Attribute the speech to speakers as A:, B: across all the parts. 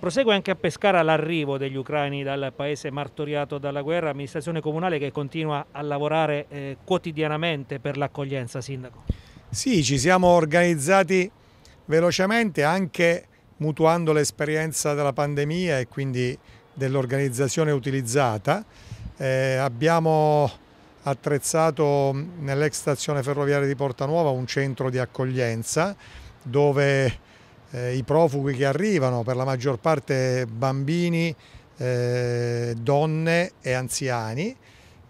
A: Prosegue anche a Pescara l'arrivo degli ucraini dal paese martoriato dalla guerra, amministrazione comunale che continua a lavorare eh, quotidianamente per l'accoglienza, Sindaco. Sì, ci siamo organizzati velocemente anche mutuando l'esperienza della pandemia e quindi dell'organizzazione utilizzata. Eh, abbiamo attrezzato mm, nell'ex stazione ferroviaria di Porta Nuova un centro di accoglienza dove eh, i profughi che arrivano, per la maggior parte bambini, eh, donne e anziani,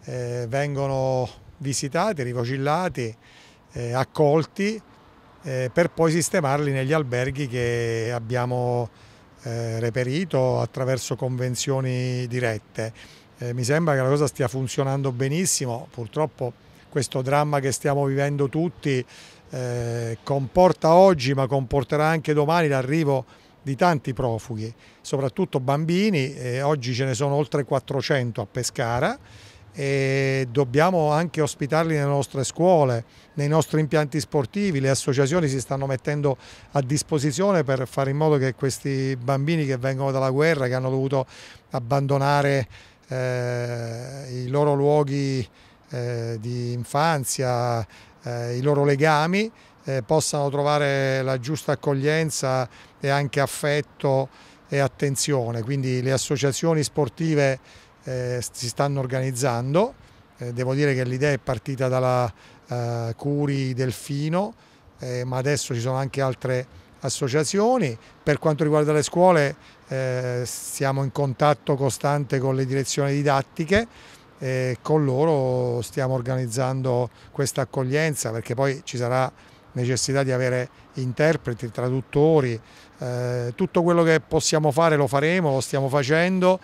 A: eh, vengono visitati, rivocillati, eh, accolti eh, per poi sistemarli negli alberghi che abbiamo eh, reperito attraverso convenzioni dirette. mi sembra che la cosa stia funzionando benissimo, purtroppo questo dramma che stiamo vivendo tutti eh, comporta oggi ma comporterà anche domani l'arrivo di tanti profughi, soprattutto bambini, eh, oggi ce ne sono oltre 400 a Pescara e dobbiamo anche ospitarli nelle nostre scuole, nei nostri impianti sportivi, le associazioni si stanno mettendo a disposizione per fare in modo che questi bambini che vengono dalla guerra, che hanno dovuto abbandonare eh, i loro luoghi eh, di infanzia, eh, i loro legami, eh, possano trovare la giusta accoglienza e anche affetto e attenzione. Quindi le associazioni sportive eh, si stanno organizzando, eh, devo dire che l'idea è partita dalla Curi Delfino, ma adesso ci sono anche altre associazioni. Per quanto riguarda le scuole eh, siamo in contatto costante con le direzioni didattiche e con loro stiamo organizzando questa accoglienza perché poi ci sarà necessità di avere interpreti, traduttori, eh, tutto quello che possiamo fare lo faremo, lo stiamo facendo,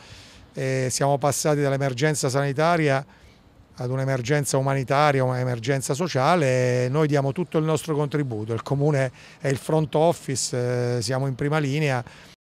A: eh, siamo passati dall'emergenza sanitaria ad un'emergenza umanitaria, un'emergenza sociale, noi diamo tutto il nostro contributo, il comune è il front office, eh, siamo in prima linea